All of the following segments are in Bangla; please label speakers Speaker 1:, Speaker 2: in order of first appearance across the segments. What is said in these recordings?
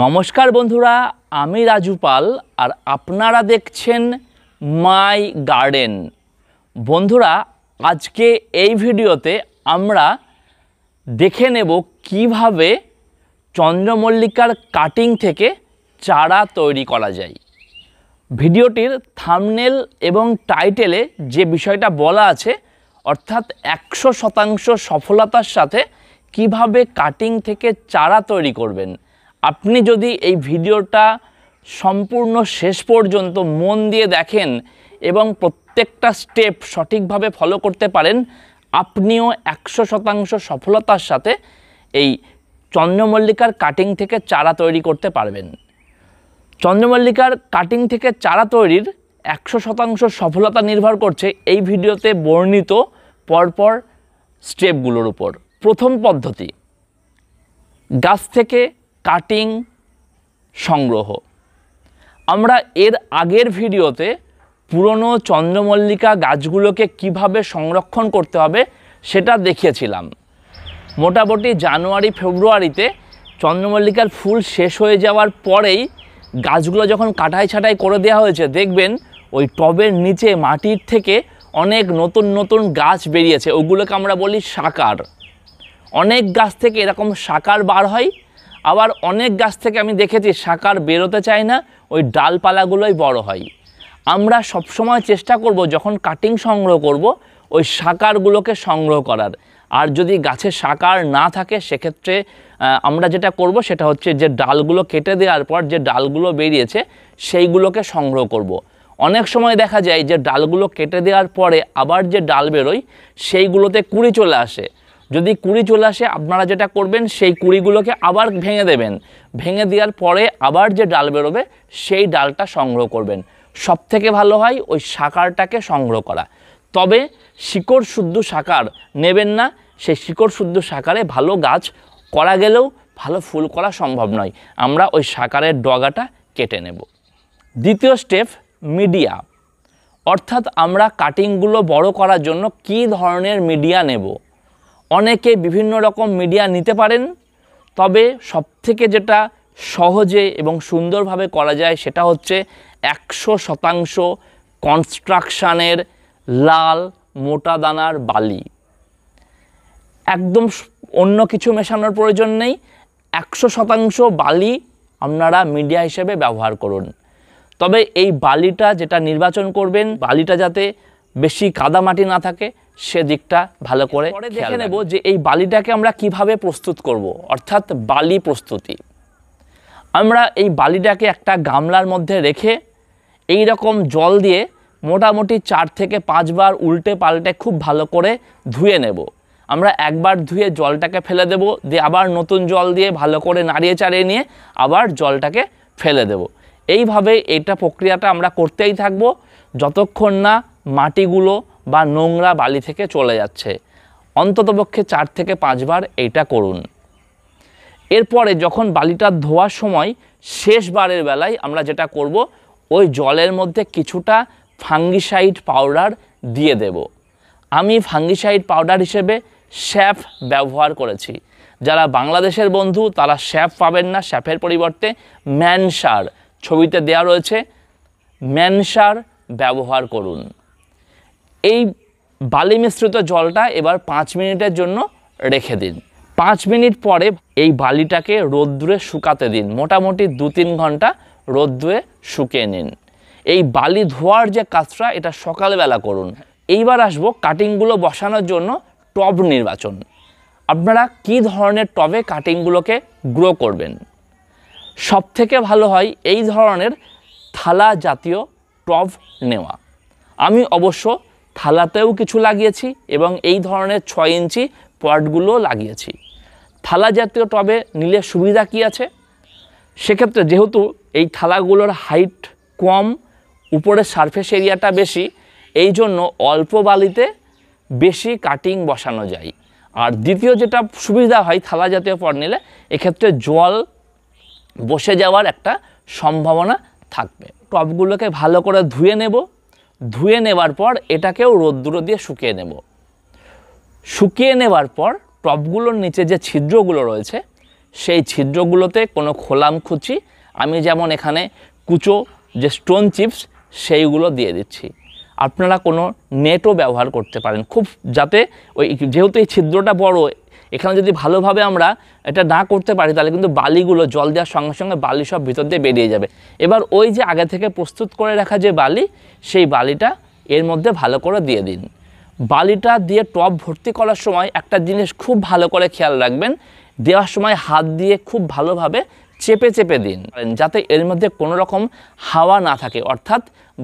Speaker 1: নমস্কার বন্ধুরা আমি রাজু পাল আর আপনারা দেখছেন মাই গার্ডেন বন্ধুরা আজকে এই ভিডিওতে আমরা দেখে নেব কিভাবে চন্দ্রমল্লিকার কাটিং থেকে চারা তৈরি করা যায় ভিডিওটির থামনেল এবং টাইটেলে যে বিষয়টা বলা আছে অর্থাৎ একশো শতাংশ সফলতার সাথে কিভাবে কাটিং থেকে চারা তৈরি করবেন আপনি যদি এই ভিডিওটা সম্পূর্ণ শেষ পর্যন্ত মন দিয়ে দেখেন এবং প্রত্যেকটা স্টেপ সঠিকভাবে ফলো করতে পারেন আপনিও একশো শতাংশ সফলতার সাথে এই চন্দ্রমল্লিকার কাটিং থেকে চারা তৈরি করতে পারবেন চন্দ্রমল্লিকার কাটিং থেকে চারা তৈরির একশো শতাংশ সফলতা নির্ভর করছে এই ভিডিওতে বর্ণিত পরপর স্টেপগুলোর উপর প্রথম পদ্ধতি গাছ থেকে কাটিং সংগ্রহ আমরা এর আগের ভিডিওতে পুরনো চন্দ্রমল্লিকা গাছগুলোকে কিভাবে সংরক্ষণ করতে হবে সেটা দেখিয়েছিলাম মোটামুটি জানুয়ারি ফেব্রুয়ারিতে চন্দ্রমল্লিকার ফুল শেষ হয়ে যাওয়ার পরেই গাছগুলো যখন কাটাই ছাটাই করে দেওয়া হয়েছে দেখবেন ওই টবের নিচে মাটির থেকে অনেক নতুন নতুন গাছ বেরিয়েছে ওগুলোকে আমরা বলি সাকার অনেক গাছ থেকে এরকম সাকার বার হয় আবার অনেক গাছ থেকে আমি দেখেছি শাকার বেরোতে চায় না ওই ডালপালাগুলোই বড় হয় আমরা সবসময় চেষ্টা করব যখন কাটিং সংগ্রহ করব ওই শাকারগুলোকে সংগ্রহ করার আর যদি গাছে শাকার না থাকে সেক্ষেত্রে আমরা যেটা করব সেটা হচ্ছে যে ডালগুলো কেটে দেওয়ার পর যে ডালগুলো বেরিয়েছে সেইগুলোকে সংগ্রহ করব। অনেক সময় দেখা যায় যে ডালগুলো কেটে দেওয়ার পরে আবার যে ডাল বেরোয় সেইগুলোতে কুড়ি চলে আসে যদি কুড়ি চলে আসে আপনারা যেটা করবেন সেই কুড়িগুলোকে আবার ভেঙে দেবেন ভেঙে দেওয়ার পরে আবার যে ডাল বেরোবে সেই ডালটা সংগ্রহ করবেন সব থেকে ভালো হয় ওই শাকারটাকে সংগ্রহ করা তবে শিকড় শুদ্ধ শাকার নেবেন না সেই শিকড় শুদ্ধ শাকারে ভালো গাছ করা গেলেও ভালো ফুল করা সম্ভব নয় আমরা ওই শাকারের ডগাটা কেটে নেব দ্বিতীয় স্টেপ মিডিয়া অর্থাৎ আমরা কাটিংগুলো বড় করার জন্য কি ধরনের মিডিয়া নেব অনেকে বিভিন্ন রকম মিডিয়া নিতে পারেন তবে সবথেকে যেটা সহজে এবং সুন্দরভাবে করা যায় সেটা হচ্ছে একশো শতাংশ কনস্ট্রাকশানের লাল মোটা দানার বালি একদম অন্য কিছু মেশানোর প্রয়োজন নেই একশো শতাংশ বালি আপনারা মিডিয়া হিসেবে ব্যবহার করুন তবে এই বালিটা যেটা নির্বাচন করবেন বালিটা যাতে বেশি কাদা মাটি না থাকে সেদিকটা ভালো করে দেখে নেব যে এই বালিটাকে আমরা কিভাবে প্রস্তুত করব। অর্থাৎ বালি প্রস্তুতি আমরা এই বালিটাকে একটা গামলার মধ্যে রেখে এই রকম জল দিয়ে মোটামুটি চার থেকে পাঁচবার উল্টে পাল্টে খুব ভালো করে ধুয়ে নেব আমরা একবার ধুয়ে জলটাকে ফেলে দেব দিয়ে আবার নতুন জল দিয়ে ভালো করে নাড়িয়ে চাড়িয়ে নিয়ে আবার জলটাকে ফেলে দেব এইভাবে এটা প্রক্রিয়াটা আমরা করতেই থাকব যতক্ষণ না মাটিগুলো বা নোংরা বালি থেকে চলে যাচ্ছে অন্ততপক্ষে চার থেকে পাঁচবার এইটা করুন এরপরে যখন বালিটা ধোয়ার সময় শেষবারের বেলায় আমরা যেটা করব ওই জলের মধ্যে কিছুটা ফাঙ্গিসাইড পাউডার দিয়ে দেব আমি ফাঙ্গিসাইড পাউডার হিসেবে শ্যাফ ব্যবহার করেছি যারা বাংলাদেশের বন্ধু তারা শ্যাফ পাবেন না শ্যাফের পরিবর্তে ম্যানসার ছবিতে দেয়া রয়েছে ম্যানসার ব্যবহার করুন এই বালি মিশ্রিত জলটা এবার পাঁচ মিনিটের জন্য রেখে দিন পাঁচ মিনিট পরে এই বালিটাকে রোদ্দুরে শুকাতে দিন মোটামুটি দু তিন ঘন্টা রোদ্দুরে শুকিয়ে নিন এই বালি ধোয়ার যে কাজটা এটা সকালবেলা করুন এইবার আসবো কাটিংগুলো বসানোর জন্য টব নির্বাচন আপনারা কি ধরনের টবে কাটিংগুলোকে গ্রো করবেন সব থেকে ভালো হয় এই ধরনের থালা জাতীয় টব নেওয়া আমি অবশ্য থালাতেও কিছু লাগিয়েছি এবং এই ধরনের ছয় ইঞ্চি পটগুলো লাগিয়েছি থালা জাতীয় টবে নিলে সুবিধা কি আছে সেক্ষেত্রে যেহেতু এই থালাগুলোর হাইট কম উপরের সারফেস এরিয়াটা বেশি এই জন্য অল্প বালিতে বেশি কাটিং বসানো যায় আর দ্বিতীয় যেটা সুবিধা হয় থালা জাতীয় পট নিলে এক্ষেত্রে জল বসে যাওয়ার একটা সম্ভাবনা থাকবে টপগুলোকে ভালো করে ধুয়ে নেব ধুয়ে নেবার পর এটাকেও রোদ্দুরো দিয়ে শুকিয়ে নেব শুকিয়ে নেবার পর টপগুলোর নিচে যে ছিদ্রগুলো রয়েছে সেই ছিদ্রগুলোতে কোনো খোলাম খুঁচি আমি যেমন এখানে কুচো যে স্টোন চিপস সেইগুলো দিয়ে দিচ্ছি আপনারা কোনো নেটও ব্যবহার করতে পারেন খুব যাতে ওই যেহেতু এই ছিদ্রটা বড় এখানে যদি ভালোভাবে আমরা এটা না করতে পারি তাহলে কিন্তু বালিগুলো জল দেওয়ার সঙ্গে সঙ্গে বালি সব ভিতর দিয়ে বেরিয়ে যাবে এবার ওই যে আগে থেকে প্রস্তুত করে রাখা যে বালি সেই বালিটা এর মধ্যে ভালো করে দিয়ে দিন বালিটা দিয়ে টপ ভর্তি করার সময় একটা জিনিস খুব ভালো করে খেয়াল রাখবেন দেওয়ার সময় হাত দিয়ে খুব ভালোভাবে চেপে চেপে দিন যাতে এর মধ্যে কোনো রকম হাওয়া না থাকে অর্থাৎ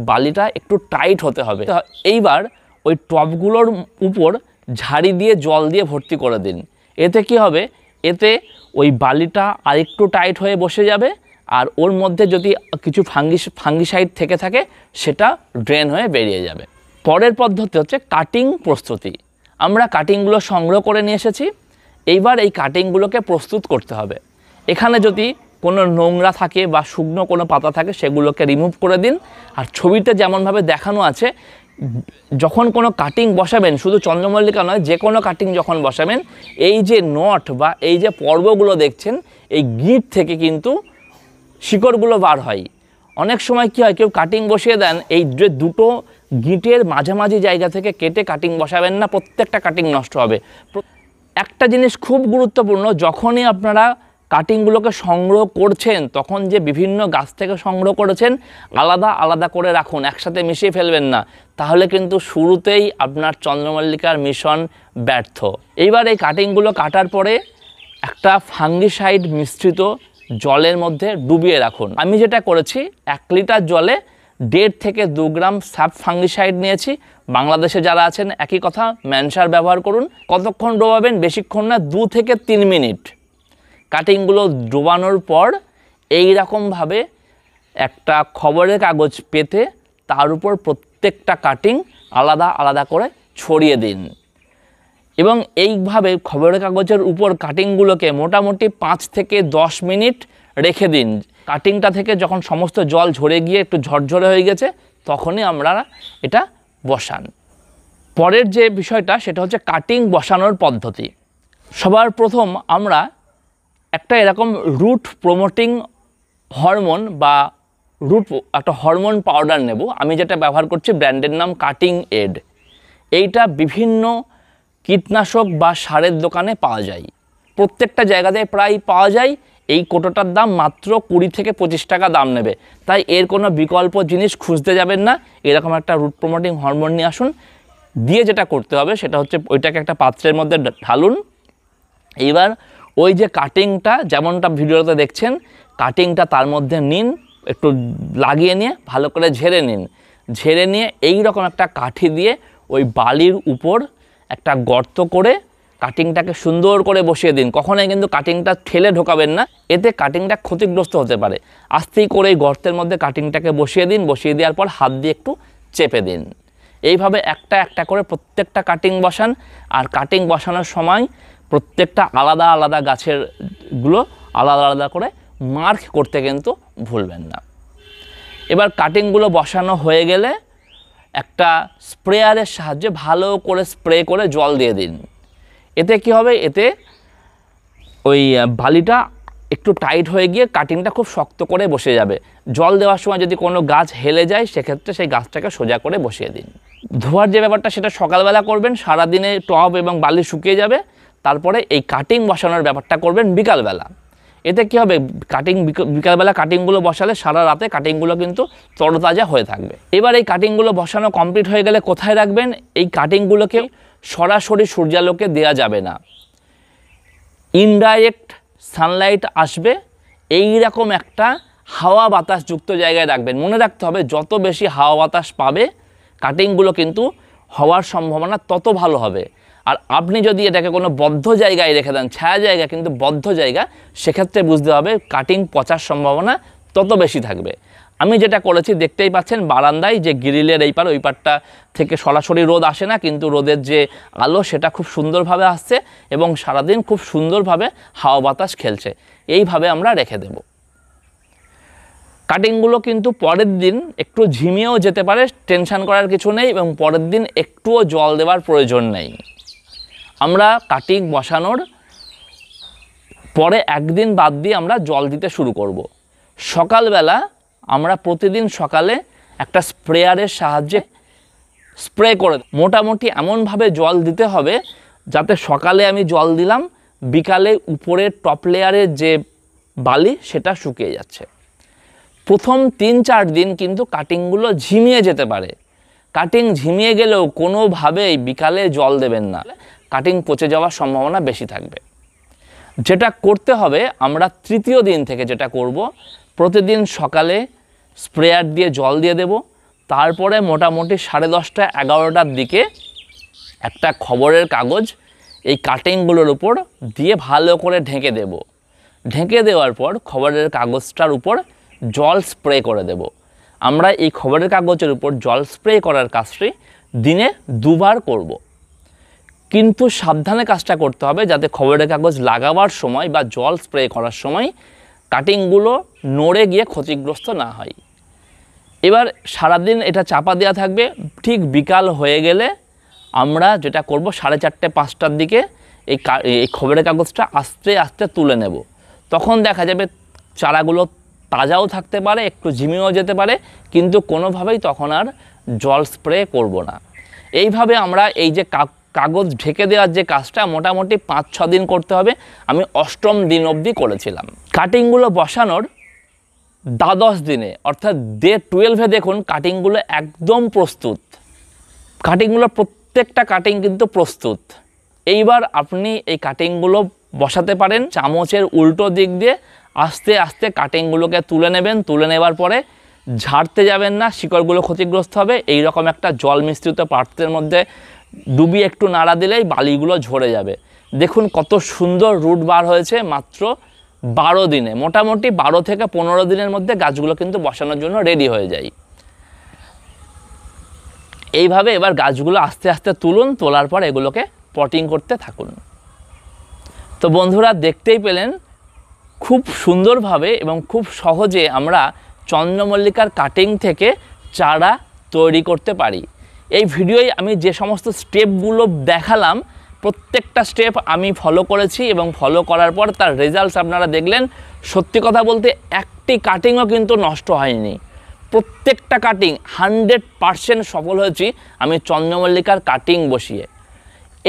Speaker 1: বালিটা একটু টাইট হতে হবে এইবার ওই টপগুলোর উপর ঝাড়ি দিয়ে জল দিয়ে ভর্তি করে দিন এতে কি হবে এতে ওই বালিটা আরেকটু টাইট হয়ে বসে যাবে আর ওর মধ্যে যদি কিছু ফাঙ্গিস ফাঙ্গিসাইড থেকে থাকে সেটা ড্রেন হয়ে বেরিয়ে যাবে পরের পদ্ধতি হচ্ছে কাটিং প্রস্তুতি আমরা কাটিংগুলো সংগ্রহ করে নিয়ে এসেছি এইবার এই কাটিংগুলোকে প্রস্তুত করতে হবে এখানে যদি কোনো নোংরা থাকে বা শুকনো কোনো পাতা থাকে সেগুলোকে রিমুভ করে দিন আর ছবিতে যেমনভাবে দেখানো আছে যখন কোনো কাটিং বসাবেন শুধু চন্দ্রমল্লিকা নয় যে কোনো কাটিং যখন বসাবেন এই যে নট বা এই যে পর্বগুলো দেখছেন এই গিট থেকে কিন্তু শিকড়গুলো বার হয় অনেক সময় কি হয় কেউ কাটিং বসিয়ে দেন এই যে দুটো গিটের মাঝামাঝি জায়গা থেকে কেটে কাটিং বসাবেন না প্রত্যেকটা কাটিং নষ্ট হবে একটা জিনিস খুব গুরুত্বপূর্ণ যখনই আপনারা কাটিংগুলোকে সংগ্রহ করছেন তখন যে বিভিন্ন গাছ থেকে সংগ্রহ করেছেন আলাদা আলাদা করে রাখুন একসাথে মিশিয়ে ফেলবেন না তাহলে কিন্তু শুরুতেই আপনার চন্দ্রমল্লিকার মিশন ব্যর্থ এইবার এই কাটিংগুলো কাটার পরে একটা ফাঙ্গিসাইড মিশ্রিত জলের মধ্যে ডুবিয়ে রাখুন আমি যেটা করেছি এক লিটার জলে দেড় থেকে দু গ্রাম সাব ফাঙ্গিসাইড নিয়েছি বাংলাদেশে যারা আছেন একই কথা ম্যানসার ব্যবহার করুন কতক্ষণ ডোবাবেন বেশিক্ষণ না দু থেকে তিন মিনিট কাটিংগুলো ডোবানোর পর এই রকমভাবে একটা খবরের কাগজ পেতে তার উপর প্রত্যেকটা কাটিং আলাদা আলাদা করে ছড়িয়ে দিন এবং এইভাবে খবরের কাগজের উপর কাটিংগুলোকে মোটামুটি পাঁচ থেকে দশ মিনিট রেখে দিন কাটিংটা থেকে যখন সমস্ত জল ঝরে গিয়ে একটু ঝরঝরে হয়ে গেছে তখনই আমরা এটা বসান পরের যে বিষয়টা সেটা হচ্ছে কাটিং বসানোর পদ্ধতি সবার প্রথম আমরা একটা এরকম রুট প্রমোটিং হরমোন বা রুট একটা হরমোন পাউডার নেব আমি যেটা ব্যবহার করছি ব্র্যান্ডের নাম কাটিং এড এইটা বিভিন্ন কীটনাশক বা সারের দোকানে পাওয়া যায় প্রত্যেকটা জায়গাতে প্রায় পাওয়া যায় এই কোটোটার দাম মাত্র কুড়ি থেকে পঁচিশ টাকা দাম নেবে তাই এর কোনো বিকল্প জিনিস খুঁজতে যাবেন না এরকম একটা রুট প্রমোটিং হরমোন নিয়ে আসুন দিয়ে যেটা করতে হবে সেটা হচ্ছে ওইটাকে একটা পাত্রের মধ্যে ঢালুন এইবার ওই যে কাটিংটা যেমনটা ভিডিওতে দেখছেন কাটিংটা তার মধ্যে নিন একটু লাগিয়ে নিয়ে ভালো করে ঝেড়ে নিন ঝেড়ে নিয়ে এই রকম একটা কাঠি দিয়ে ওই বালির উপর একটা গর্ত করে কাটিংটাকে সুন্দর করে বসিয়ে দিন কখনোই কিন্তু কাটিংটা ঠেলে ঢোকাবেন না এতে কাটিংটা ক্ষতিগ্রস্ত হতে পারে আস্তেই করে এই গর্তের মধ্যে কাটিংটাকে বসিয়ে দিন বসিয়ে দেওয়ার পর হাত দিয়ে একটু চেপে দিন এইভাবে একটা একটা করে প্রত্যেকটা কাটিং বসান আর কাটিং বসানোর সময় প্রত্যেকটা আলাদা আলাদা গাছের গুলো আলাদা আলাদা করে মার্ক করতে কিন্তু ভুলবেন না এবার কাটিংগুলো বসানো হয়ে গেলে একটা স্প্রেয়ারের সাহায্যে ভালো করে স্প্রে করে জল দিয়ে দিন এতে কি হবে এতে ওই বালিটা একটু টাইট হয়ে গিয়ে কাটিংটা খুব শক্ত করে বসে যাবে জল দেওয়ার সময় যদি কোনো গাছ হেলে যায় সেক্ষেত্রে সেই গাছটাকে সোজা করে বসিয়ে দিন ধোয়ার যে ব্যাপারটা সেটা সকালবেলা করবেন সারাদিনে টব এবং বালি শুকিয়ে যাবে তারপরে এই কাটিং বসানোর ব্যাপারটা করবেন বিকালবেলা এতে কী হবে কাটিং বিকালবেলা কাটিংগুলো বসালে সারা রাতে কাটিংগুলো কিন্তু তরতাজা হয়ে থাকবে এবার এই কাটিংগুলো বসানো কমপ্লিট হয়ে গেলে কোথায় রাখবেন এই কাটিংগুলোকে সরাসরি সূর্যালোকে দেয়া যাবে না ইনডাইরেক্ট সানলাইট আসবে এই রকম একটা হাওয়া বাতাসযুক্ত জায়গায় রাখবেন মনে রাখতে হবে যত বেশি হাওয়া বাতাস পাবে কাটিংগুলো কিন্তু হওয়ার সম্ভাবনা তত ভালো হবে আর আপনি যদি এটাকে কোনো বদ্ধ জায়গায় রেখে দেন ছায়া জায়গা কিন্তু বদ্ধ জায়গা সেক্ষেত্রে বুঝতে হবে কাটিং পচার সম্ভাবনা তত বেশি থাকবে আমি যেটা করেছি দেখতেই পাচ্ছেন বারান্দায় যে গ্রিলের এই পার ওই পারটা থেকে সরাসরি রোদ আসে না কিন্তু রোদের যে আলো সেটা খুব সুন্দরভাবে আসছে এবং সারাদিন খুব সুন্দরভাবে হাওয়া বাতাস খেলছে এইভাবে আমরা রেখে দেব কাটিংগুলো কিন্তু পরের দিন একটু ঝিমিয়েও যেতে পারে টেনশান করার কিছু নেই এবং পরের দিন একটুও জল দেওয়ার প্রয়োজন নেই আমরা কাটিং বসানোর পরে একদিন বাদ দিয়ে আমরা জল দিতে শুরু করব। সকালবেলা আমরা প্রতিদিন সকালে একটা স্প্রেয়ারের সাহায্যে স্প্রে করে মোটামুটি এমনভাবে জল দিতে হবে যাতে সকালে আমি জল দিলাম বিকালে উপরের টপ লেয়ারের যে বালি সেটা শুকিয়ে যাচ্ছে প্রথম তিন চার দিন কিন্তু কাটিংগুলো ঝিমিয়ে যেতে পারে কাটিং ঝিমিয়ে গেলেও কোনোভাবেই বিকালে জল দেবেন না কাটিং পচে যাওয়ার সম্ভাবনা বেশি থাকবে যেটা করতে হবে আমরা তৃতীয় দিন থেকে যেটা করব প্রতিদিন সকালে স্প্রেয়ার দিয়ে জল দিয়ে দেব তারপরে মোটামুটি সাড়ে দশটা এগারোটার দিকে একটা খবরের কাগজ এই কাটিংগুলোর উপর দিয়ে ভালো করে ঢেকে দেব ঢেকে দেওয়ার পর খবরের কাগজটার উপর জল স্প্রে করে দেব আমরা এই খবরের কাগজের উপর জল স্প্রে করার কাজটি দিনে দুবার করব কিন্তু সাবধানে কাজটা করতে হবে যাতে খবরের কাগজ লাগাবার সময় বা জল স্প্রে করার সময় কাটিংগুলো নড়ে গিয়ে ক্ষতিগ্রস্ত না হয় এবার সারাদিন এটা চাপা দেওয়া থাকবে ঠিক বিকাল হয়ে গেলে আমরা যেটা করব সাড়ে চারটে পাঁচটার দিকে এই এই খবরের কাগজটা আস্তে আস্তে তুলে নেব তখন দেখা যাবে চারাগুলো তাজাও থাকতে পারে একটু ঝিমিয়েও যেতে পারে কিন্তু কোনোভাবেই তখন আর জল স্প্রে করব না এইভাবে আমরা এই যে কাক কাগজ ঢেকে দেওয়ার যে কাজটা মোটামুটি পাঁচ ছ দিন করতে হবে আমি অষ্টম দিন অবধি করেছিলাম কাটিংগুলো বসানোর দ্বাদশ দিনে অর্থাৎ ডে টুয়েলভে দেখুন কাটিংগুলো একদম প্রস্তুত কাটিংগুলো প্রত্যেকটা কাটিং কিন্তু প্রস্তুত এইবার আপনি এই কাটিংগুলো বসাতে পারেন চামচের উল্টো দিক দিয়ে আস্তে আস্তে কাটিংগুলোকে তুলে নেবেন তুলে নেবার পরে ঝাড়তে যাবেন না শিকড়গুলো ক্ষতিগ্রস্ত হবে এই রকম একটা জল মিশ্রিত পাত্রের মধ্যে ডুবি একটু নাড়া দিলেই বালিগুলো ঝরে যাবে দেখুন কত সুন্দর রুট বার হয়েছে মাত্র বারো দিনে মোটামুটি বারো থেকে পনেরো দিনের মধ্যে গাছগুলো কিন্তু বসানোর জন্য রেডি হয়ে যায় এইভাবে এবার গাছগুলো আস্তে আস্তে তুলুন তোলার পর এগুলোকে পটিং করতে থাকুন তো বন্ধুরা দেখতেই পেলেন খুব সুন্দরভাবে এবং খুব সহজে আমরা চন্দ্রমল্লিকার কাটিং থেকে চারা তৈরি করতে পারি এই ভিডিওয় আমি যে সমস্ত স্টেপগুলো দেখালাম প্রত্যেকটা স্টেপ আমি ফলো করেছি এবং ফলো করার পর তার রেজাল্টস আপনারা দেখলেন সত্যি কথা বলতে একটি কাটিংও কিন্তু নষ্ট হয়নি প্রত্যেকটা কাটিং হানড্রেড পারসেন্ট সফল হয়েছি আমি চন্দ্রমল্লিকার কাটিং বসিয়ে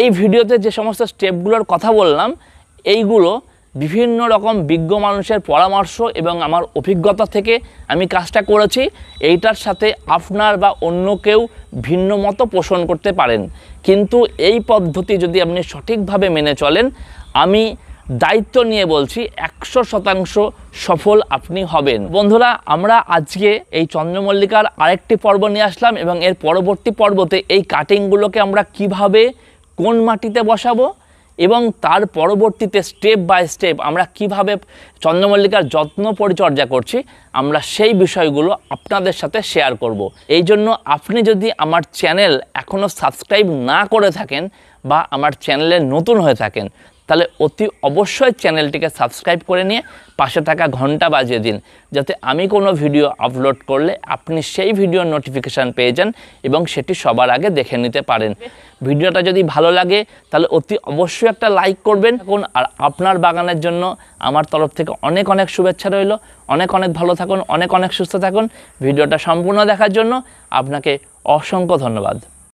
Speaker 1: এই ভিডিওতে যে সমস্ত স্টেপগুলোর কথা বললাম এইগুলো বিভিন্ন রকম বিজ্ঞ মানুষের পরামর্শ এবং আমার অভিজ্ঞতা থেকে আমি কাজটা করেছি এইটার সাথে আপনার বা অন্য কেউ ভিন্ন মতো পোষণ করতে পারেন কিন্তু এই পদ্ধতি যদি আপনি সঠিকভাবে মেনে চলেন আমি দায়িত্ব নিয়ে বলছি একশো শতাংশ সফল আপনি হবেন বন্ধুরা আমরা আজকে এই চন্দ্রমল্লিকার আরেকটি পর্ব নিয়ে আসলাম এবং এর পরবর্তী পর্বতে এই কাটিংগুলোকে আমরা কিভাবে কোন মাটিতে বসাবো এবং তার পরবর্তীতে স্টেপ বাই স্টেপ আমরা কিভাবে চন্দ্রমল্লিকার যত্ন পরিচর্যা করছি আমরা সেই বিষয়গুলো আপনাদের সাথে শেয়ার করব। এই জন্য আপনি যদি আমার চ্যানেল এখনও সাবস্ক্রাইব না করে থাকেন বা আমার চ্যানেলে নতুন হয়ে থাকেন তাহলে অতি অবশ্যই চ্যানেলটিকে সাবস্ক্রাইব করে নিয়ে পাশে থাকা ঘন্টা বাজিয়ে দিন যাতে আমি কোনো ভিডিও আপলোড করলে আপনি সেই ভিডিওর নোটিফিকেশান পেয়ে যান এবং সেটি সবার আগে দেখে নিতে পারেন ভিডিওটা যদি ভালো লাগে তাহলে অতি অবশ্যই একটা লাইক করবেন এখন আর আপনার বাগানের জন্য আমার তরফ থেকে অনেক অনেক শুভেচ্ছা রইল অনেক অনেক ভালো থাকুন অনেক অনেক সুস্থ থাকুন ভিডিওটা সম্পূর্ণ দেখার জন্য আপনাকে অসংখ্য ধন্যবাদ